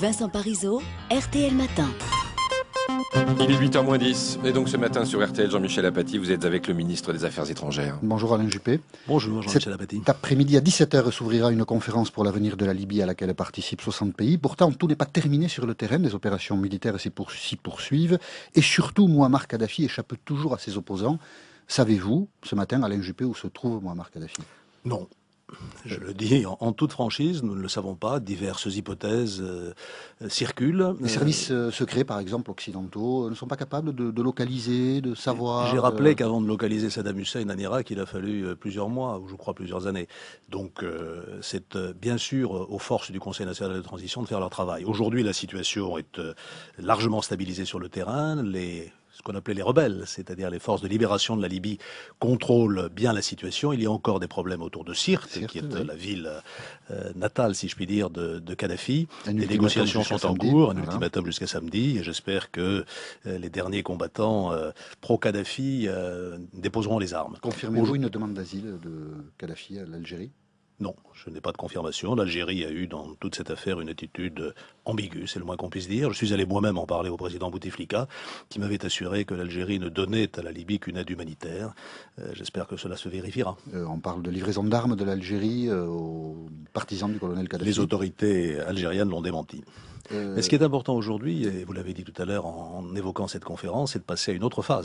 Vincent Parisot, RTL Matin. Il est 8h moins 10. Et donc ce matin sur RTL, Jean-Michel Apathy, vous êtes avec le ministre des Affaires étrangères. Bonjour Alain Juppé. Bonjour Jean-Michel Apathy. Cet après-midi à 17h s'ouvrira une conférence pour l'avenir de la Libye à laquelle participent 60 pays. Pourtant, tout n'est pas terminé sur le terrain. Les opérations militaires s'y poursuivent. Et surtout, Muammar Kadhafi échappe toujours à ses opposants. Savez-vous, ce matin, Alain Juppé, où se trouve Muammar Kadhafi Non je le dis en, toute franchise, nous ne le savons pas, diverses hypothèses euh, circulent. Les services euh, secrets, par exemple, occidentaux, euh, ne sont pas capables de, localiser, de savoir. J'ai rappelé qu'avant de localiser Saddam Hussein en Irak, il a fallu plusieurs mois, ou je crois plusieurs années. Donc, c'est bien sûr aux forces du Conseil national de transition de faire leur travail. Aujourd'hui, la situation est largement stabilisée sur le terrain. Les ce qu'on appelait les rebelles, c'est-à-dire les forces de libération de la Libye, contrôlent bien la situation. Il y a encore des problèmes autour de Sirte, qui est euh, la ville euh, natale, si je puis dire, de, Kadhafi. les négociations sont en cours, un ultimatum jusqu'à samedi, et j'espère que euh, les derniers combattants pro-Kadhafi déposeront les armes. Confirmez-vous une demande d'asile de Kadhafi à l'Algérie non, je n'ai pas de confirmation. L'Algérie a eu dans toute cette affaire une attitude ambiguë, c'est le moins qu'on puisse dire. Je suis allé moi-même en parler au président Bouteflika, qui m'avait assuré que l'Algérie ne donnait à la Libye qu'une aide humanitaire. Euh, j'espère que cela se vérifiera. Euh, on parle de livraison d'armes de l'Algérie euh, aux partisans du colonel Kadhafi. Les autorités algériennes l'ont démenti. Mais ce qui est important aujourd'hui, et vous l'avez dit tout à l'heure en évoquant cette conférence, c'est de passer à une autre phase